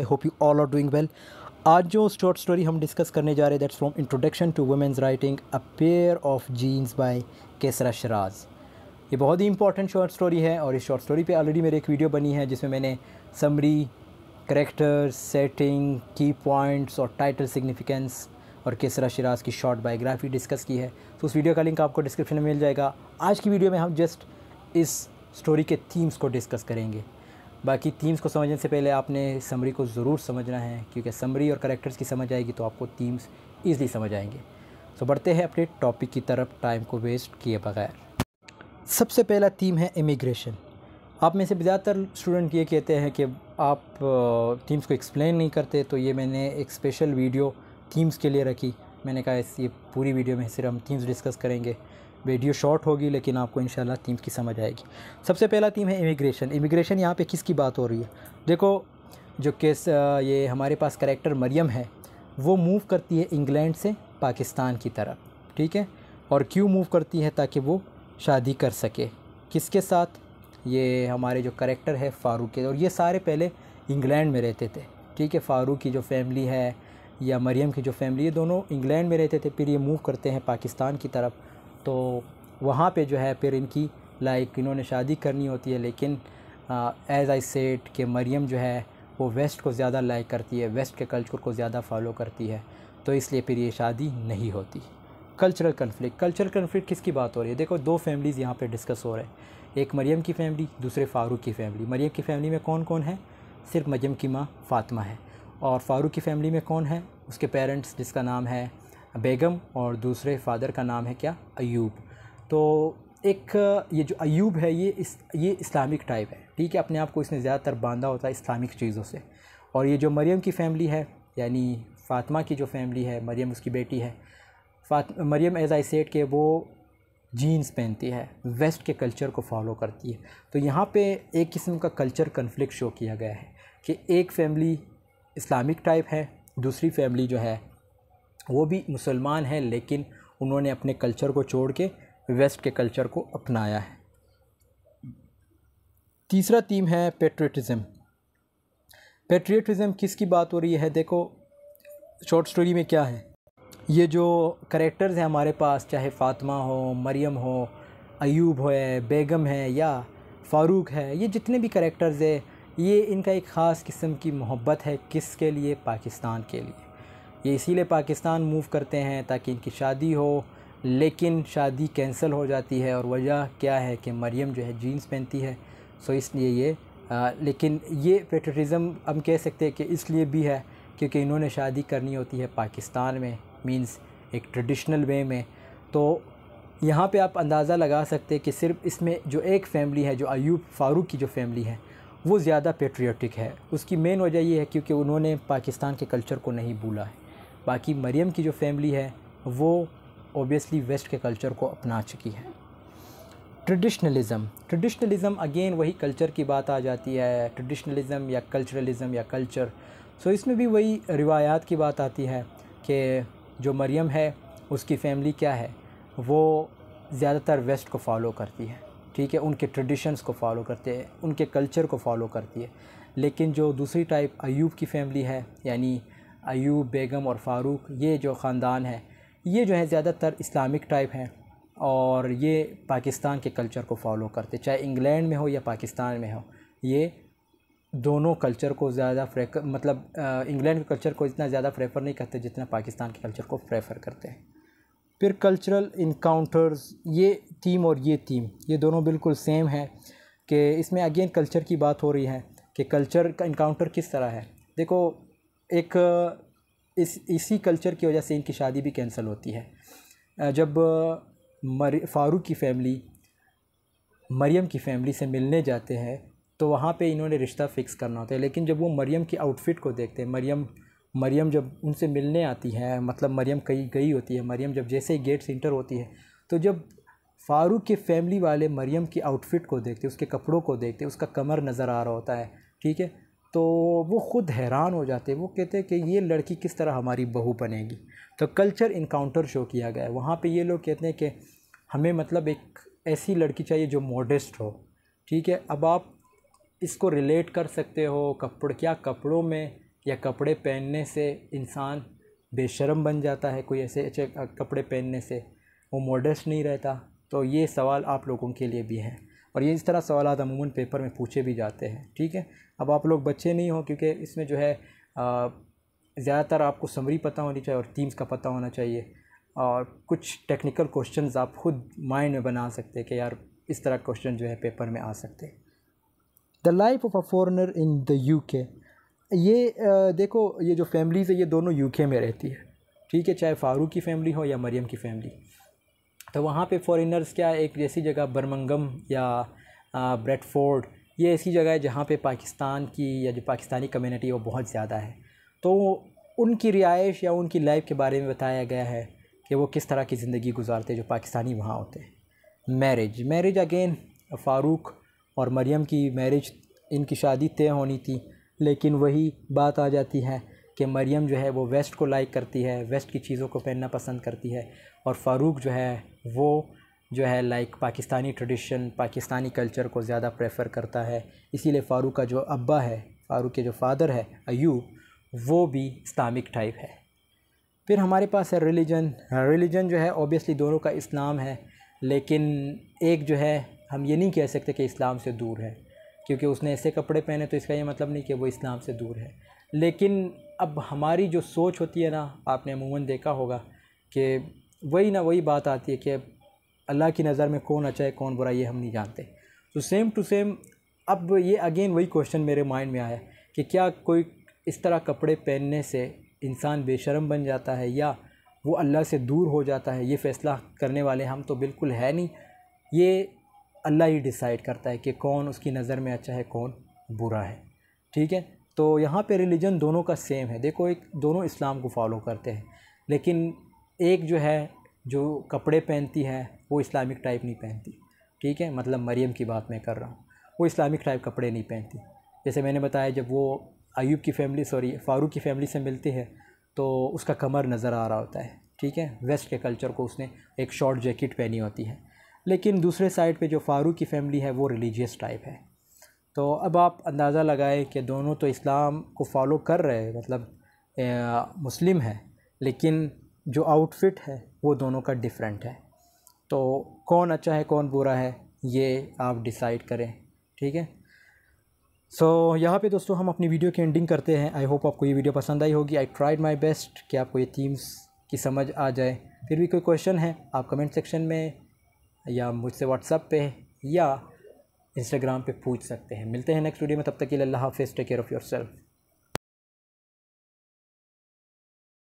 I hope you all are doing well आज जो short story हम डिस्कस करने जा रहे हैं that's from introduction to women's writing a pair of jeans by Qaisra Shahraz ये बहुत ही इंपॉर्टेंट शॉर्ट स्टोरी है और इस शॉर्ट स्टोरी पे ऑलरेडी मेरी एक वीडियो बनी है जिसमें मैंने समरी करेक्टर सेटिंग की पॉइंट्स और टाइटल सिग्निफिकेंस और केसरा शराज की शॉर्ट बायोग्राफी डिस्कस की है तो उस वीडियो का लिंक आपको डिस्क्रिप्शन में मिल जाएगा आज की वीडियो में हम जस्ट इस स्टोरी के थीम्स को डिस्कस करेंगे बाकी थीम्स को समझने से पहले आपने समरी को ज़रूर समझना है क्योंकि समरी और करेक्टर्स की समझ आएगी तो आपको थीम्स ईज़िली समझ आएंगे तो बढ़ते हैं अपने टॉपिक की तरफ टाइम को वेस्ट किए बगैर सबसे पहला थीम है इमिग्रेशन आप में से ज़्यादातर स्टूडेंट ये कहते हैं कि आप थीम्स को एक्सप्लेन नहीं करते तो ये मैंने एक स्पेशल वीडियो थीम्स के लिए रखी मैंने कहा इस ये पूरी वीडियो में सिर्फ हम थीम्स डिस्कस करेंगे वीडियो शॉर्ट होगी लेकिन आपको इन थीम की समझ आएगी सबसे पहला थीम है इमिग्रेशन इमिग्रेशन यहाँ पे किसकी बात हो रही है देखो जो केस ये हमारे पास करेक्टर मरियम है वो मूव करती है इंग्लैंड से पाकिस्तान की तरफ ठीक है और क्यों मूव करती है ताकि वो शादी कर सके किसके साथ ये हमारे जो करेक्टर है फ़ारूक के और ये सारे पहले इंग्लैंड में रहते थे ठीक है फ़ारूक की जो फैमिली है या मरियम की जो फैमिली है दोनों इंग्लैंड में रहते थे फिर ये मूव करते हैं पाकिस्तान की तरफ तो वहाँ पे जो है फिर इनकी लाइक इन्होंने शादी करनी होती है लेकिन एज़ आई सेट कि मरियम जो है वो वेस्ट को ज़्यादा लाइक करती है वेस्ट के कल्चर को ज़्यादा फॉलो करती है तो इसलिए फिर ये शादी नहीं होती कल्चरल कन्फ्लिक्ट कल्चरल कन्फ्लिक्ट किसकी बात हो रही है देखो दो फैमिलीज़ यहाँ पे डिस्कस हो रहे हैं एक मरियम की फैमिली दूसरे फ़ारूक की फैमिली मरियम की फैमिली में कौन कौन है सिर्फ मरियम की माँ फ़ातमा है और फ़ारूक की फैमिली में कौन है उसके पेरेंट्स जिसका नाम है बेगम और दूसरे फादर का नाम है क्या अयूब तो एक ये जो अयूब है ये इस ये इस्लामिक टाइप है ठीक है अपने आप को इसने ज़्यादातर बांधा होता है इस्लामिक चीज़ों से और ये जो मरियम की फ़ैमिली है यानी फ़ातिमा की जो फैमिली है मरियम उसकी बेटी है फात मरियम एज़ आई सेट के वो जीन्स पहनती है वेस्ट के कल्चर को फॉलो करती है तो यहाँ पे एक किस्म का कल्चर कन्फ्लिक्ट शो किया गया है कि एक फैमिली इस्लामिक टाइप है दूसरी फैमिली जो है वो भी मुसलमान हैं लेकिन उन्होंने अपने कल्चर को छोड़ के वेस्ट के कल्चर को अपनाया है तीसरा थीम है पेट्रियटिज़म पेट्रियटिज़म किसकी बात हो रही है देखो शॉर्ट स्टोरी में क्या है ये जो करेक्टर्स हैं हमारे पास चाहे फ़ातिमा हो मरियम हो अयूब है बेगम है या फ़ारूक है ये जितने भी करेक्टर्स है ये इनका एक ख़ास किस्म की मोहब्बत है किस के लिए पाकिस्तान के लिए ये इसीलिए पाकिस्तान मूव करते हैं ताकि इनकी शादी हो लेकिन शादी कैंसिल हो जाती है और वजह क्या है कि मरियम जो है जीन्स पहनती है सो इसलिए ये आ, लेकिन ये पेट्रोटिज़म हम कह सकते हैं कि इसलिए भी है क्योंकि इन्होंने शादी करनी होती है पाकिस्तान में मींस एक ट्रेडिशनल वे में तो यहाँ पे आप अंदाज़ा लगा सकते हैं कि सिर्फ इसमें जो एक फैमिली है जो अयूब फारूक की जो फैमिली है वो ज़्यादा पेट्रियाटिक है उसकी मेन वजह यह है क्योंकि उन्होंने पाकिस्तान के कल्चर को नहीं भूला है बाकी मरियम की जो फैमिली है वो ओबियसली वेस्ट के कल्चर को अपना चुकी है ट्रेडिशनलिज्म ट्रेडिशनलिज्म अगेन वही कल्चर की बात आ जाती है ट्रेडिशनलिज्म या कल्चरलिज्म या कल्चर सो so, इसमें भी वही रिवायात की बात आती है कि जो मरियम है उसकी फैमिली क्या है वो ज़्यादातर वेस्ट को फॉलो करती है ठीक है उनके ट्रेडिशंस को फॉलो करते हैं उनके कल्चर को फॉलो करती है लेकिन जो दूसरी टाइप अयूब की फैमिली है यानी अयूब बेगम और फ़ारूक ये जो ख़ानदान है ये जो है ज़्यादातर इस्लामिक टाइप हैं और ये पाकिस्तान के कल्चर को फॉलो करते चाहे इंग्लैंड में हो या पाकिस्तान में हो ये दोनों कल्चर को ज़्यादा फ्रेकर मतलब इंग्लैंड के कल्चर को इतना ज़्यादा प्रेफर नहीं करते जितना पाकिस्तान के कल्चर को प्रेफर करते हैं फिर कल्चरल इनकाउंटर्स ये थीम और ये थीम ये दोनों बिल्कुल सेम है कि इसमें अगेन कल्चर की बात हो रही है कि कल्चर का इनकाउंटर किस तरह है देखो एक इस इसी कल्चर की वजह से इनकी शादी भी कैंसिल होती है जब मर फारूक की फैमिली मरियम की फैमिली से मिलने जाते हैं तो वहाँ पे इन्होंने रिश्ता फ़िक्स करना होता है लेकिन जब वो मरियम की आउटफिट को देखते हैं मरियम मरियम जब उनसे मिलने आती है मतलब मरियम कहीं गई होती है मरियम जब जैसे ही गेट सेंटर इंटर होती है तो जब फ़ारूक के फैमिली वाले मरियम की आउटफिट को देखते उसके कपड़ों को देखते उसका कमर नज़र आ रहा होता है ठीक है तो वो ख़ुद हैरान हो जाते वो कहते कि ये लड़की किस तरह हमारी बहू बनेगी तो कल्चर इनकाउंटर शो किया गया है वहाँ पर ये लोग कहते हैं कि हमें मतलब एक ऐसी लड़की चाहिए जो मॉडस्ट हो ठीक है अब आप इसको रिलेट कर सकते हो कपड़ क्या कपड़ों में या कपड़े पहनने से इंसान बेशरम बन जाता है कोई ऐसे अच्छे कपड़े पहनने से वो मॉडस्ट नहीं रहता तो ये सवाल आप लोगों के लिए भी हैं और ये इस तरह सवाल अमूमन पेपर में पूछे भी जाते हैं ठीक है अब आप लोग बच्चे नहीं हो क्योंकि इसमें जो है ज़्यादातर आपको समरी पता होनी चाहिए और टीम्स का पता होना चाहिए और कुछ टेक्निकल क्वेश्चन आप खुद माइंड में बना सकते हैं कि यार इस तरह क्वेश्चन जो है पेपर में आ सकते the life of a foreigner in the U K ये आ, देखो ये जो फैमिलीज़ है ये दोनों के में रहती है ठीक है चाहे फारूक की फैमिली हो या मरियम की फैमिली तो वहाँ पे फॉरेनर्स क्या एक ऐसी जगह बर्मंगम या ब्रेडफोर्ड ये ऐसी जगह है जहाँ पे पाकिस्तान की या जो पाकिस्तानी कम्युनिटी वो बहुत ज़्यादा है तो उनकी रिहाइश या उनकी लाइफ के बारे में बताया गया है कि वो किस तरह की ज़िंदगी गुजारते जो पाकिस्तानी वहाँ होते हैं मैरिज मैरिज अगेन फ़ारूक और मरियम की मैरिज इनकी शादी तय होनी थी लेकिन वही बात आ जाती है कि मरियम जो है वो वेस्ट को लाइक करती है वेस्ट की चीज़ों को पहनना पसंद करती है और फ़ारूक जो है वो जो है like Pakistani tradition Pakistani culture को ज़्यादा प्रेफर करता है इसीलिए फ़ारूक का जो अब्बा है फ़ारूक के जो फादर है अयूब वो भी इस्लामिक टाइप है फिर हमारे पास है रिलीजन रिलीजन जो है ओबियसली दोनों का इस्लाम है लेकिन एक जो है हम ये नहीं कह सकते कि इस्लाम से दूर है क्योंकि उसने ऐसे कपड़े पहने तो इसका ये मतलब नहीं कि वो इस्लाम से दूर है लेकिन अब हमारी जो सोच होती है ना आपने अमूमन देखा होगा कि वही ना वही बात आती है कि अल्लाह की नज़र में कौन अच्छा है कौन बुरा ये हम नहीं जानते तो सेम टू सेम अब ये अगेन वही क्वेश्चन मेरे माइंड में आया कि क्या कोई इस तरह कपड़े पहनने से इंसान बेशरम बन जाता है या वो अल्लाह से दूर हो जाता है ये फ़ैसला करने वाले हम तो बिल्कुल है नहीं ये अल्लाह ही डिसाइड करता है कि कौन उसकी नज़र में अच्छा है कौन बुरा है ठीक है तो यहाँ पे रिलीजन दोनों का सेम है देखो एक दोनों इस्लाम को फॉलो करते हैं लेकिन एक जो है जो कपड़े पहनती है वो इस्लामिक टाइप नहीं पहनती ठीक है मतलब मरियम की बात मैं कर रहा हूँ वो इस्लामिक टाइप कपड़े नहीं पहनती जैसे मैंने बताया जब वो अयूब की फैमिली सॉरी फ़ारूक की फैमिली से मिलती है तो उसका कमर नज़र आ रहा होता है ठीक है वेस्ट के कल्चर को उसने एक शॉर्ट जैकेट पहनी होती है लेकिन दूसरे साइड पे जो फ़ारूक की फैमिली है वो रिलीजियस टाइप है तो अब आप अंदाज़ा लगाएं कि दोनों तो इस्लाम को फॉलो कर रहे हैं मतलब मुस्लिम है लेकिन जो आउटफिट है वो दोनों का डिफरेंट है तो कौन अच्छा है कौन बुरा है ये आप डिसाइड करें ठीक है सो so, यहाँ पे दोस्तों हम अपनी वीडियो की एंडिंग करते हैं आई होप आपको ये वीडियो पसंद आई होगी आई ट्राइड माई बेस्ट कि आपको ये थीम्स की समझ आ जाए फिर भी कोई क्वेश्चन है आप कमेंट सेक्शन में या मुझसे व्हाट्सअप पे या इंस्टाग्राम पे पूछ सकते हैं मिलते हैं नेक्स्ट वीडियो में तब तक के लिए अल्लाह हाफिज़ take care of your self